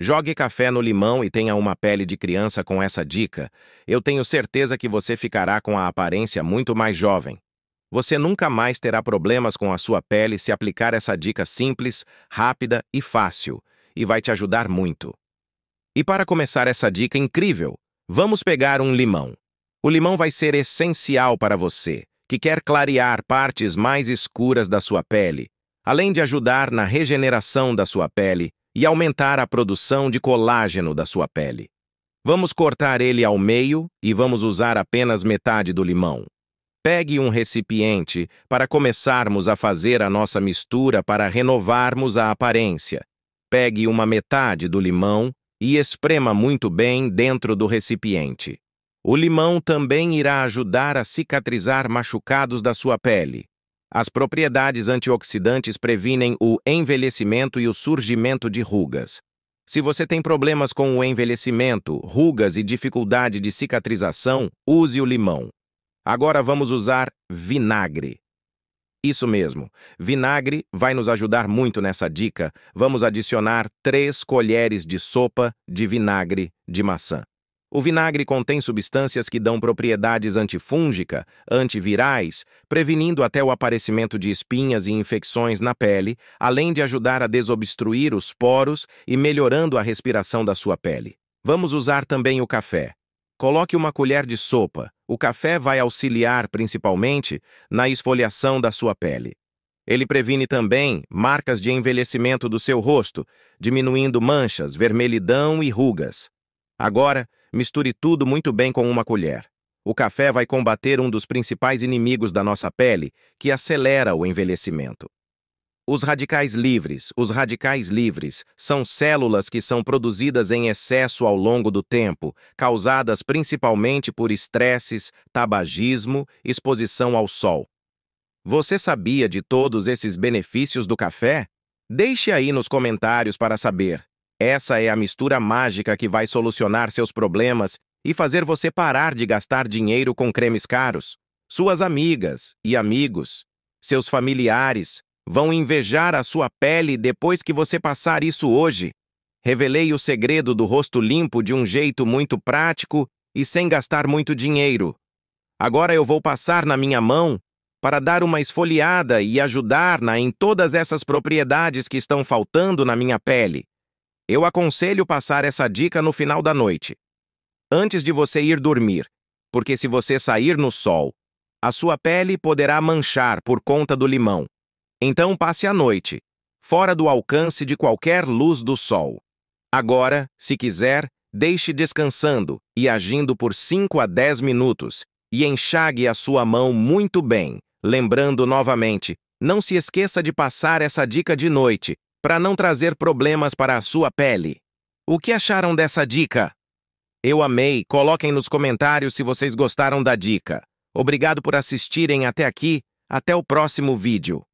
Jogue café no limão e tenha uma pele de criança com essa dica. Eu tenho certeza que você ficará com a aparência muito mais jovem. Você nunca mais terá problemas com a sua pele se aplicar essa dica simples, rápida e fácil, e vai te ajudar muito. E para começar essa dica incrível, vamos pegar um limão. O limão vai ser essencial para você, que quer clarear partes mais escuras da sua pele, além de ajudar na regeneração da sua pele e aumentar a produção de colágeno da sua pele. Vamos cortar ele ao meio e vamos usar apenas metade do limão. Pegue um recipiente para começarmos a fazer a nossa mistura para renovarmos a aparência. Pegue uma metade do limão e esprema muito bem dentro do recipiente. O limão também irá ajudar a cicatrizar machucados da sua pele. As propriedades antioxidantes previnem o envelhecimento e o surgimento de rugas. Se você tem problemas com o envelhecimento, rugas e dificuldade de cicatrização, use o limão. Agora vamos usar vinagre. Isso mesmo, vinagre vai nos ajudar muito nessa dica. Vamos adicionar 3 colheres de sopa de vinagre de maçã. O vinagre contém substâncias que dão propriedades antifúngica, antivirais, prevenindo até o aparecimento de espinhas e infecções na pele, além de ajudar a desobstruir os poros e melhorando a respiração da sua pele. Vamos usar também o café. Coloque uma colher de sopa. O café vai auxiliar, principalmente, na esfoliação da sua pele. Ele previne também marcas de envelhecimento do seu rosto, diminuindo manchas, vermelhidão e rugas. Agora, Misture tudo muito bem com uma colher. O café vai combater um dos principais inimigos da nossa pele, que acelera o envelhecimento. Os radicais livres, os radicais livres, são células que são produzidas em excesso ao longo do tempo, causadas principalmente por estresses, tabagismo, exposição ao sol. Você sabia de todos esses benefícios do café? Deixe aí nos comentários para saber. Essa é a mistura mágica que vai solucionar seus problemas e fazer você parar de gastar dinheiro com cremes caros. Suas amigas e amigos, seus familiares, vão invejar a sua pele depois que você passar isso hoje. Revelei o segredo do rosto limpo de um jeito muito prático e sem gastar muito dinheiro. Agora eu vou passar na minha mão para dar uma esfoliada e ajudar-na em todas essas propriedades que estão faltando na minha pele. Eu aconselho passar essa dica no final da noite, antes de você ir dormir, porque se você sair no sol, a sua pele poderá manchar por conta do limão. Então passe a noite, fora do alcance de qualquer luz do sol. Agora, se quiser, deixe descansando e agindo por 5 a 10 minutos e enxague a sua mão muito bem. Lembrando novamente, não se esqueça de passar essa dica de noite, para não trazer problemas para a sua pele. O que acharam dessa dica? Eu amei, coloquem nos comentários se vocês gostaram da dica. Obrigado por assistirem até aqui, até o próximo vídeo.